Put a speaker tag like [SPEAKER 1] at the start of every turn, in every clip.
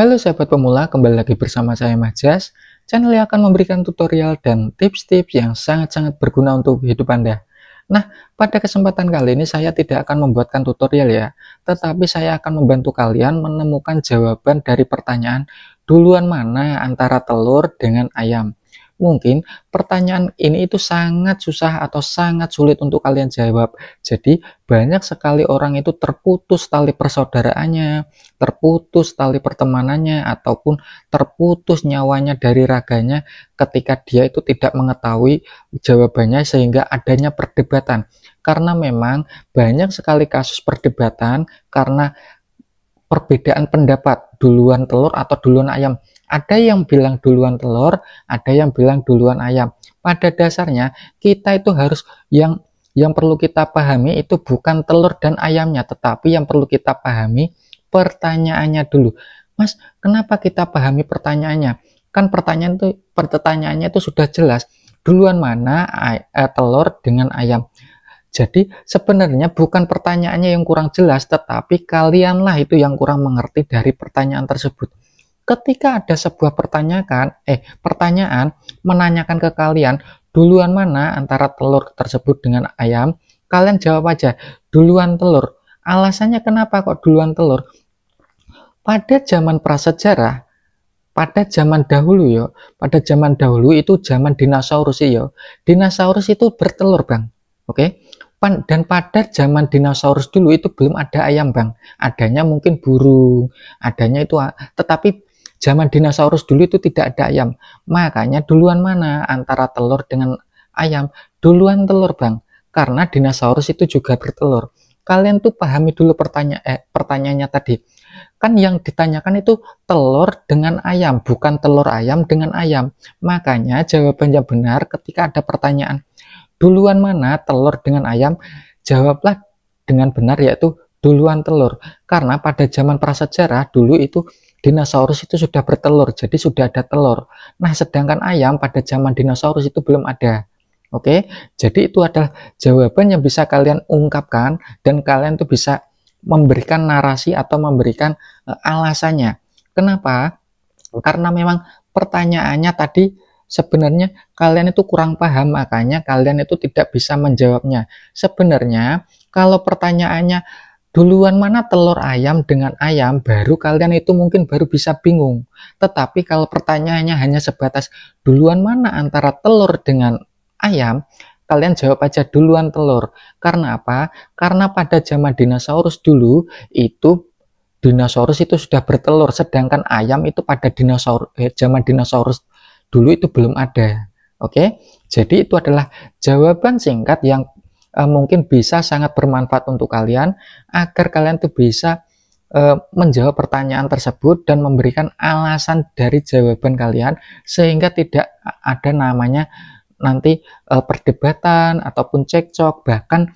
[SPEAKER 1] Halo sahabat pemula, kembali lagi bersama saya Majas. Channel yang akan memberikan tutorial dan tips-tips yang sangat-sangat berguna untuk hidup Anda. Nah, pada kesempatan kali ini saya tidak akan membuatkan tutorial ya, tetapi saya akan membantu kalian menemukan jawaban dari pertanyaan duluan mana antara telur dengan ayam mungkin pertanyaan ini itu sangat susah atau sangat sulit untuk kalian jawab. Jadi banyak sekali orang itu terputus tali persaudaraannya, terputus tali pertemanannya, ataupun terputus nyawanya dari raganya ketika dia itu tidak mengetahui jawabannya sehingga adanya perdebatan. Karena memang banyak sekali kasus perdebatan karena perbedaan pendapat duluan telur atau duluan ayam. Ada yang bilang duluan telur, ada yang bilang duluan ayam. Pada dasarnya kita itu harus yang yang perlu kita pahami itu bukan telur dan ayamnya, tetapi yang perlu kita pahami pertanyaannya dulu. Mas, kenapa kita pahami pertanyaannya? Kan pertanyaan itu pertanyaannya itu sudah jelas. Duluan mana eh, telur dengan ayam? Jadi sebenarnya bukan pertanyaannya yang kurang jelas, tetapi kalianlah itu yang kurang mengerti dari pertanyaan tersebut. Ketika ada sebuah pertanyaan, eh pertanyaan menanyakan ke kalian duluan mana antara telur tersebut dengan ayam, kalian jawab aja duluan telur. Alasannya kenapa kok duluan telur? Pada zaman prasejarah, pada zaman dahulu yo, pada zaman dahulu itu zaman dinosaurus yo. Dinosaurus itu bertelur, Bang Oke. Okay? Dan pada zaman dinosaurus dulu itu belum ada ayam, Bang. Adanya mungkin burung, adanya itu tetapi zaman dinosaurus dulu itu tidak ada ayam. Makanya duluan mana antara telur dengan ayam? Duluan telur, Bang. Karena dinosaurus itu juga bertelur. Kalian tuh pahami dulu pertanya eh, pertanyaannya tadi. Kan yang ditanyakan itu telur dengan ayam, bukan telur ayam dengan ayam. Makanya jawabannya benar ketika ada pertanyaan duluan mana telur dengan ayam? Jawablah dengan benar yaitu duluan telur. Karena pada zaman prasejarah dulu itu dinosaurus itu sudah bertelur, jadi sudah ada telur. Nah, sedangkan ayam pada zaman dinosaurus itu belum ada. Oke, jadi itu adalah jawaban yang bisa kalian ungkapkan dan kalian tuh bisa memberikan narasi atau memberikan eh, alasannya. Kenapa? Karena memang pertanyaannya tadi Sebenarnya kalian itu kurang paham, makanya kalian itu tidak bisa menjawabnya. Sebenarnya kalau pertanyaannya duluan mana telur ayam dengan ayam, baru kalian itu mungkin baru bisa bingung. Tetapi kalau pertanyaannya hanya sebatas duluan mana antara telur dengan ayam, kalian jawab aja duluan telur. Karena apa? Karena pada zaman dinosaurus dulu itu dinosaurus itu sudah bertelur, sedangkan ayam itu pada dinosaurus eh, zaman dinosaurus dulu itu belum ada. Oke. Jadi itu adalah jawaban singkat yang eh, mungkin bisa sangat bermanfaat untuk kalian agar kalian tuh bisa eh, menjawab pertanyaan tersebut dan memberikan alasan dari jawaban kalian sehingga tidak ada namanya nanti eh, perdebatan ataupun cekcok bahkan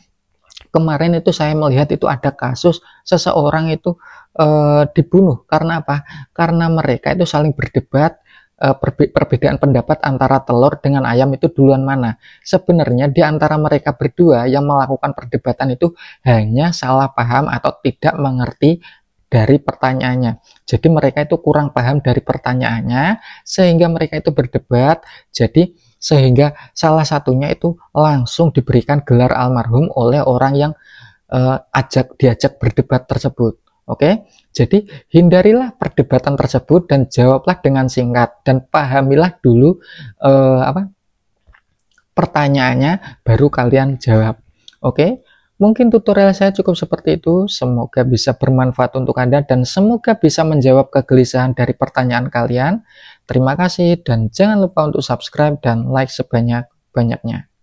[SPEAKER 1] kemarin itu saya melihat itu ada kasus seseorang itu e, dibunuh karena apa? Karena mereka itu saling berdebat Eh, perbedaan pendapat antara telur dengan ayam itu duluan mana. Sebenarnya di antara mereka berdua yang melakukan perdebatan itu hanya salah paham atau tidak mengerti dari pertanyaannya. Jadi mereka itu kurang paham dari pertanyaannya sehingga mereka itu berdebat. Jadi sehingga salah satunya itu langsung diberikan gelar almarhum oleh orang yang uh, ajak diajak berdebat tersebut. Oke, jadi hindarilah perdebatan tersebut dan jawablah dengan singkat dan pahamilah dulu eh, apa pertanyaannya baru kalian jawab. Oke, mungkin tutorial saya cukup seperti itu. Semoga bisa bermanfaat untuk Anda dan semoga bisa menjawab kegelisahan dari pertanyaan kalian. Terima kasih dan jangan lupa untuk subscribe dan like sebanyak-banyaknya.